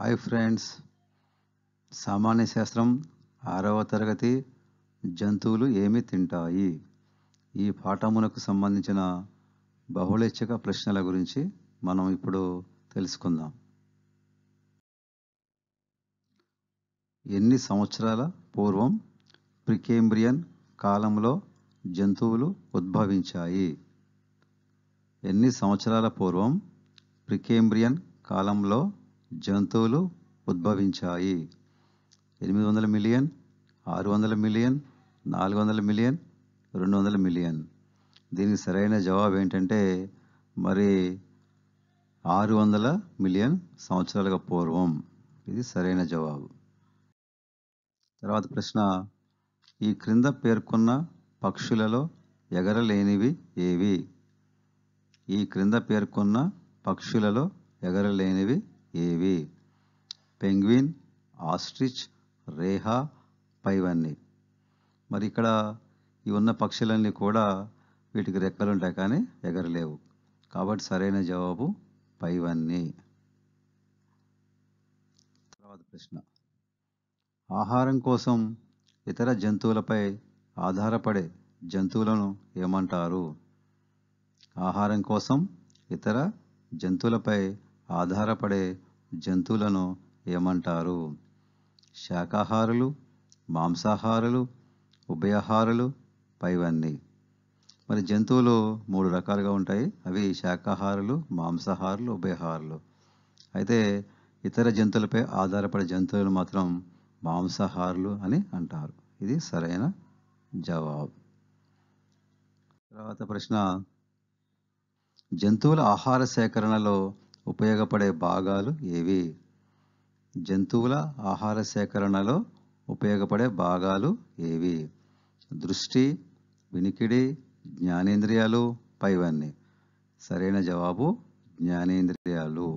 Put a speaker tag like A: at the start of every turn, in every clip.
A: hi friends సామాన్య శాస్త్రం ఆరవ తరగతి జంతువులు ఏమి తింటాయి ఈ పాఠమునకు సంబంధించిన బహుళిచ్చక ప్రశ్నల గురించి మనం ఇప్పుడు తెలుసుకుందాం ఎన్ని సంవత్సరాల పూర్వం ప్రికేంబ్రియన్ కాలంలో జంతువులు ఉద్భవించాయి ఎన్ని సంవత్సరాల పూర్వం ప్రికేంబ్రియన్ కాలంలో జంతువులు ఉద్భవించాయి ఎనిమిది వందల మిలియన్ ఆరు వందల మిలియన్ నాలుగు వందల మిలియన్ రెండు వందల మిలియన్ దీనికి సరైన జవాబు ఏంటంటే మరి ఆరు వందల మిలియన్ సంవత్సరాలుగా పూర్వం ఇది సరైన జవాబు తర్వాత ప్రశ్న ఈ క్రింద పేర్కొన్న పక్షులలో ఎగరలేనివి ఏవి ఈ క్రింద పేర్కొన్న పక్షులలో ఎగరలేనివి ఏవి పెంగ్విన్ ఆస్ట్రిచ్ రేహా పైవన్నీ మరి ఇక్కడ ఈ ఉన్న పక్షులన్నీ కూడా వీటికి రెక్కలు ఉంటాయి కానీ ఎగరలేవు కాబట్టి సరైన జవాబు పైవన్నీ తర్వాత ప్రశ్న ఆహారం కోసం ఇతర జంతువులపై ఆధారపడే జంతువులను ఏమంటారు ఆహారం కోసం ఇతర జంతువులపై ఆధారపడే జంతువులను ఏమంటారు శాకాహారులు మాంసాహారులు ఉభయహారులు పైవన్నీ మరి జంతువులు మూడు రకాలుగా ఉంటాయి అవి శాకాహారులు మాంసాహారులు ఉభయహారులు అయితే ఇతర జంతువులపై ఆధారపడే జంతువులు మాత్రం మాంసాహారులు అని అంటారు ఇది సరైన జవాబు తర్వాత ప్రశ్న జంతువుల ఆహార సేకరణలో ఉపయోగపడే భాగాలు ఏవి జంతువుల ఆహార సేకరణలో ఉపయోగపడే భాగాలు ఏవి దృష్టి వినికిడి జ్ఞానేంద్రియాలు పైవన్నీ సరైన జవాబు జ్ఞానేంద్రియాలు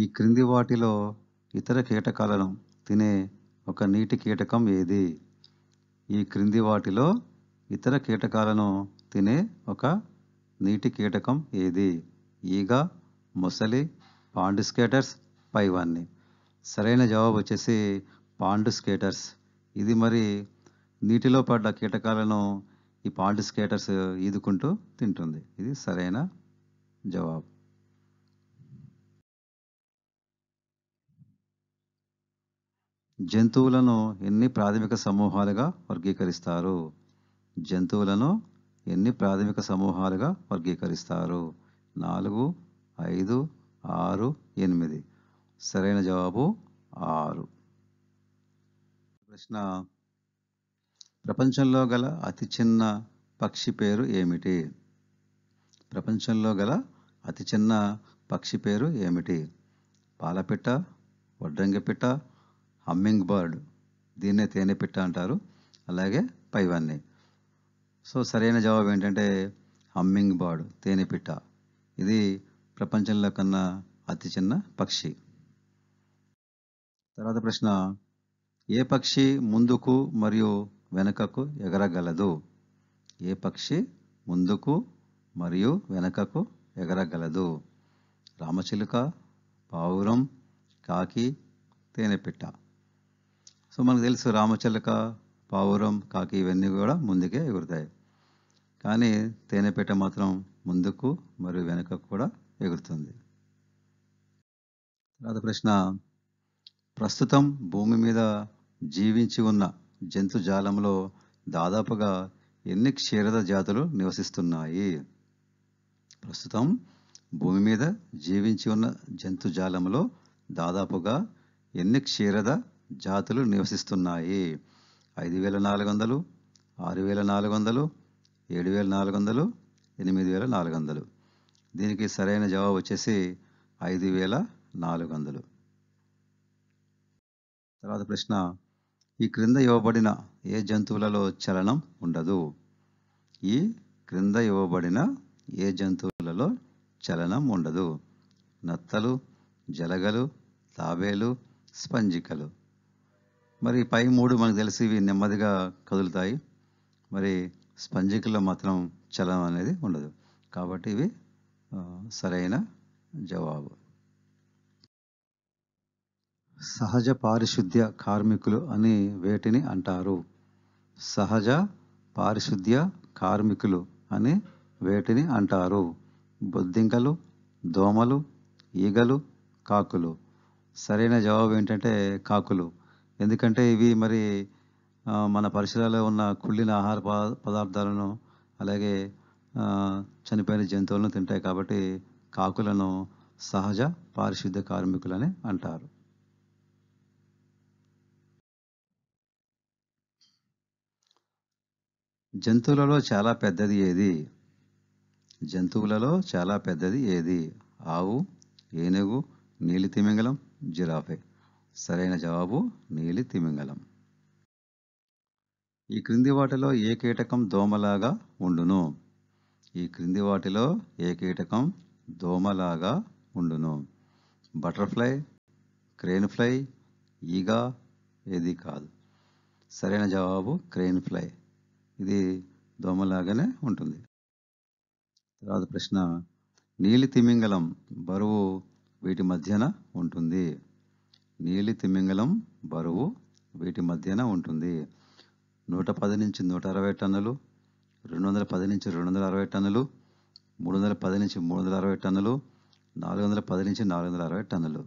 A: ఈ క్రింది వాటిలో ఇతర కీటకాలను తినే ఒక నీటి కీటకం ఏది ఈ క్రింది వాటిలో ఇతర కీటకాలను తినే ఒక నీటి కీటకం ఏది ఈగ మొసలి స్కేటర్స్ పైవాన్ని సరైన జవాబు వచ్చేసి స్కేటర్స్ ఇది మరి నీటిలో పడ్డ కీటకాలను ఈ స్కేటర్స్ ఈదుకుంటూ తింటుంది ఇది సరైన జవాబు జంతువులను ఎన్ని ప్రాథమిక సమూహాలుగా వర్గీకరిస్తారు జంతువులను ఎన్ని ప్రాథమిక సమూహాలుగా వర్గీకరిస్తారు నాలుగు ఐదు ఆరు ఎనిమిది సరైన జవాబు ఆరు ప్రశ్న ప్రపంచంలో గల అతి చిన్న పక్షి పేరు ఏమిటి ప్రపంచంలో గల అతి చిన్న పక్షి పేరు ఏమిటి పాలపిట్ట వడ్రంగిపిట్ట హమ్మింగ్ బర్డ్ దీన్నే తేనెపిట్ట అంటారు అలాగే పైవన్నీ సో సరైన జవాబు ఏంటంటే హమ్మింగ్ బర్డ్ తేనెపిట్ట ఇది ప్రపంచంలో కన్నా అతి చిన్న పక్షి తర్వాత ప్రశ్న ఏ పక్షి ముందుకు మరియు వెనుకకు ఎగరగలదు ఏ పక్షి ముందుకు మరియు వెనుకకు ఎగరగలదు రామచిలుక పావురం కాకి తేనెపిట్ట సో మనకు తెలుసు రామచిలుక పావురం కాకి ఇవన్నీ కూడా ముందుకే ఎగురుతాయి కానీ తేనెపేట మాత్రం ముందుకు మరియు వెనుకకు కూడా ఎగురుతుంది తర్వాత ప్రశ్న ప్రస్తుతం భూమి మీద జీవించి ఉన్న జంతు జాలంలో దాదాపుగా ఎన్ని క్షీరద జాతులు నివసిస్తున్నాయి ప్రస్తుతం భూమి మీద జీవించి ఉన్న జంతు జాలంలో దాదాపుగా ఎన్ని క్షీరద జాతులు నివసిస్తున్నాయి ఐదు వేల నాలుగు వందలు ఆరు వేల నాలుగు వందలు ఏడు వేల నాలుగు వందలు ఎనిమిది వేల నాలుగు వందలు దీనికి సరైన జవాబు వచ్చేసి ఐదు వేల నాలుగు వందలు తర్వాత ప్రశ్న ఈ క్రింద ఇవ్వబడిన ఏ జంతువులలో చలనం ఉండదు ఈ క్రింద ఇవ్వబడిన ఏ జంతువులలో చలనం ఉండదు నత్తలు జలగలు తాబేలు స్పంజికలు మరి పై మూడు మనకు తెలిసి ఇవి నెమ్మదిగా కదులుతాయి మరి స్పంజికల్లో మాత్రం చలనం అనేది ఉండదు కాబట్టి ఇవి సరైన జవాబు సహజ పారిశుద్ధ్య కార్మికులు అని వేటిని అంటారు సహజ పారిశుద్ధ్య కార్మికులు అని వేటిని అంటారు బొద్దింకలు దోమలు ఈగలు కాకులు సరైన జవాబు ఏంటంటే కాకులు ఎందుకంటే ఇవి మరి మన పరిసరాల్లో ఉన్న కుళ్ళిన ఆహార పదార్థాలను అలాగే చనిపోయిన జంతువులను తింటాయి కాబట్టి కాకులను సహజ పారిశుద్ధ కార్మికులని అంటారు జంతువులలో చాలా పెద్దది ఏది జంతువులలో చాలా పెద్దది ఏది ఆవు ఏనుగు నీలి తిమింగలం జిరాఫే సరైన జవాబు నీలి తిమింగలం ఈ క్రింది వాటిలో ఏ కీటకం దోమలాగా ఉండును ఈ క్రింది వాటిలో ఏ కీటకం దోమలాగా ఉండును బటర్ఫ్లై క్రెయిన్ ఫ్లై ఈగ ఏది కాదు సరైన జవాబు క్రెయిన్ ఫ్లై ఇది దోమలాగానే ఉంటుంది తర్వాత ప్రశ్న నీలి తిమింగలం బరువు వీటి మధ్యన ఉంటుంది నీలి తిమింగలం బరువు వీటి మధ్యన ఉంటుంది నూట పది నుంచి నూట అరవై టన్నులు రెండు వందల పది నుంచి రెండు వందల అరవై టన్నులు మూడు వందల పది నుంచి మూడు వందల అరవై టన్నులు నాలుగు వందల పది నుంచి నాలుగు వందల అరవై టన్నులు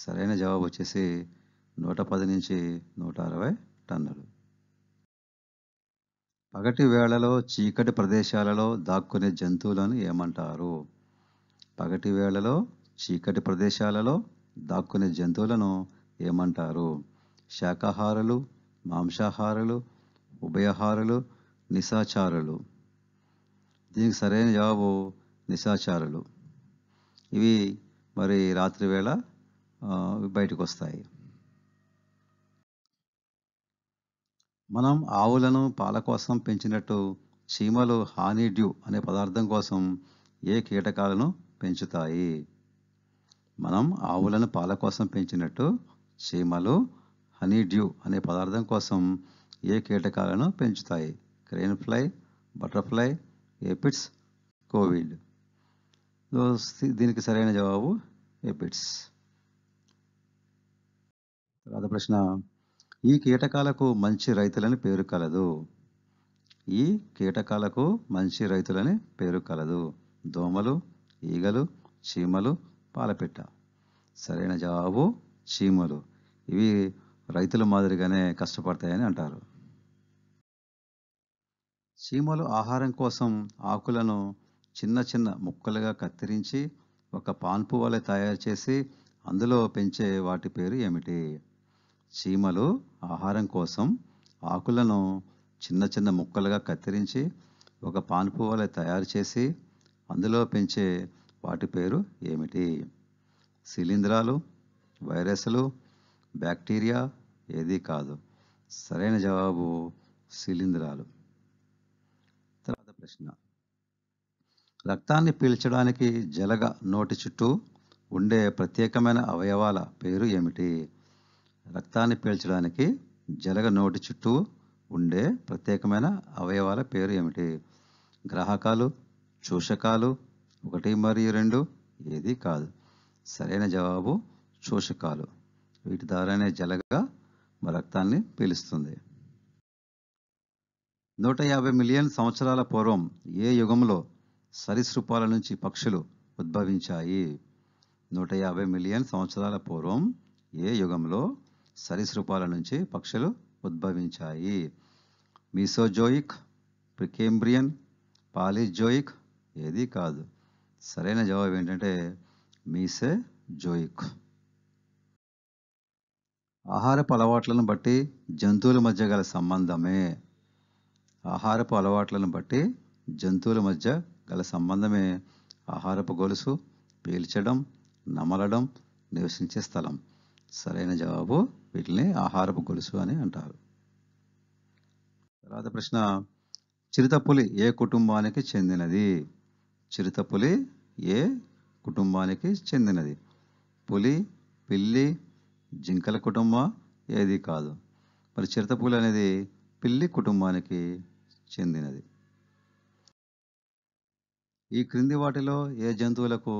A: సరైన జవాబు వచ్చేసి నూట పది నుంచి నూట అరవై టన్నులు పగటి వేళలో చీకటి ప్రదేశాలలో దాక్కునే జంతువులను ఏమంటారు పగటి వేళలో చీకటి ప్రదేశాలలో దాక్కునే జంతువులను ఏమంటారు శాకాహారులు మాంసాహారులు ఉభయహారులు నిశాచారులు దీనికి సరైన జవాబు నిశాచారులు ఇవి మరి రాత్రి వేళ బయటకు వస్తాయి మనం ఆవులను పాల కోసం పెంచినట్టు చీమలు హానీ డ్యూ అనే పదార్థం కోసం ఏ కీటకాలను పెంచుతాయి మనం ఆవులను పాల కోసం పెంచినట్టు చీమలు హనీ డ్యూ అనే పదార్థం కోసం ఏ కీటకాలను పెంచుతాయి crane fly butterfly aphids Covid దీనికి సరైన జవాబు ఎపిడ్స్ తర్వాత ప్రశ్న ఈ కీటకాలకు మంచి రైతులని పేరు కలదు ఈ కీటకాలకు మంచి రైతులని పేరు కలదు దోమలు ఈగలు చీమలు పాలపిట్ట సరైన జవాబు చీమలు ఇవి రైతుల మాదిరిగానే కష్టపడతాయని అంటారు చీమలు ఆహారం కోసం ఆకులను చిన్న చిన్న ముక్కలుగా కత్తిరించి ఒక పాన్పు వలె తయారు చేసి అందులో పెంచే వాటి పేరు ఏమిటి చీమలు ఆహారం కోసం ఆకులను చిన్న చిన్న ముక్కలుగా కత్తిరించి ఒక పాన్పు వలె తయారు చేసి అందులో పెంచే వాటి పేరు ఏమిటి శిలీంధ్రాలు వైరస్లు బ్యాక్టీరియా ఏది కాదు సరైన జవాబు శిలీంధ్రాలు తర్వాత ప్రశ్న రక్తాన్ని పీల్చడానికి జలగ నోటి చుట్టూ ఉండే ప్రత్యేకమైన అవయవాల పేరు ఏమిటి రక్తాన్ని పీల్చడానికి జలగ నోటి చుట్టూ ఉండే ప్రత్యేకమైన అవయవాల పేరు ఏమిటి గ్రాహకాలు చూషకాలు ఒకటి మరియు రెండు ఏది కాదు సరైన జవాబు శోషకాలు వీటి ద్వారానే జలగా మా రక్తాన్ని పీలుస్తుంది నూట యాభై మిలియన్ సంవత్సరాల పూర్వం ఏ యుగంలో సరీసృపాల నుంచి పక్షులు ఉద్భవించాయి నూట యాభై మిలియన్ సంవత్సరాల పూర్వం ఏ యుగంలో సరీసృపాల నుంచి పక్షులు ఉద్భవించాయి మీసోజోయిక్ ప్రికేంబ్రియన్ పాలిజోయిక్ ఏది కాదు సరైన జవాబు ఏంటంటే మీసే జోయిక్ ఆహారపు అలవాట్లను బట్టి జంతువుల మధ్య గల సంబంధమే ఆహారపు అలవాట్లను బట్టి జంతువుల మధ్య గల సంబంధమే ఆహారపు గొలుసు పీల్చడం నమలడం నివసించే స్థలం సరైన జవాబు వీటిని ఆహారపు గొలుసు అని అంటారు తర్వాత ప్రశ్న చిరుతపులి ఏ కుటుంబానికి చెందినది చిరుతపులి ఏ కుటుంబానికి చెందినది పులి పిల్లి జింకల కుటుంబం ఏది కాదు మరి చిరుతపులి అనేది పిల్లి కుటుంబానికి చెందినది ఈ క్రింది వాటిలో ఏ జంతువులకు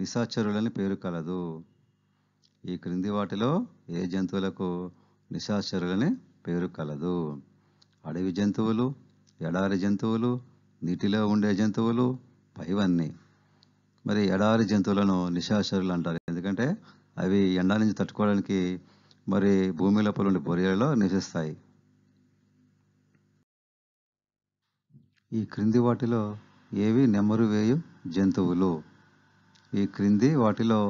A: నిశాచరులని పేరు కలదు ఈ క్రింది వాటిలో ఏ జంతువులకు నిశాచరులని పేరు కలదు అడవి జంతువులు ఎడారి జంతువులు నీటిలో ఉండే జంతువులు పైవన్నీ మరి ఎడారి జంతువులను నిశాచరులు అంటారు ఎందుకంటే అవి ఎండ నుంచి తట్టుకోవడానికి మరి భూమి లోపల ఉండే బొరియలలో నివసిస్తాయి ఈ క్రింది వాటిలో ఏవి నెమరు వేయు జంతువులు ఈ క్రింది వాటిలో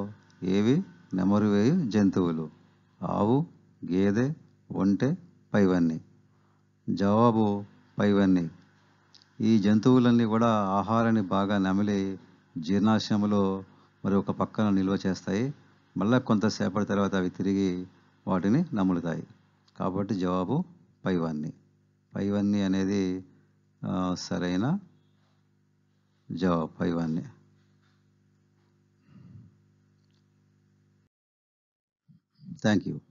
A: ఏవి నెమరు వేయు జంతువులు ఆవు గేదె ఒంటె పైవన్నీ జవాబు పైవన్నీ ఈ జంతువులన్నీ కూడా ఆహారాన్ని బాగా నమిలి జీర్ణాశయంలో మరి ఒక పక్కన నిల్వ చేస్తాయి మళ్ళీ కొంతసేపటి తర్వాత అవి తిరిగి వాటిని నములుతాయి కాబట్టి జవాబు పైవన్నీ పైవన్నీ అనేది సరైన జవాబు పైవన్నీ థ్యాంక్ యూ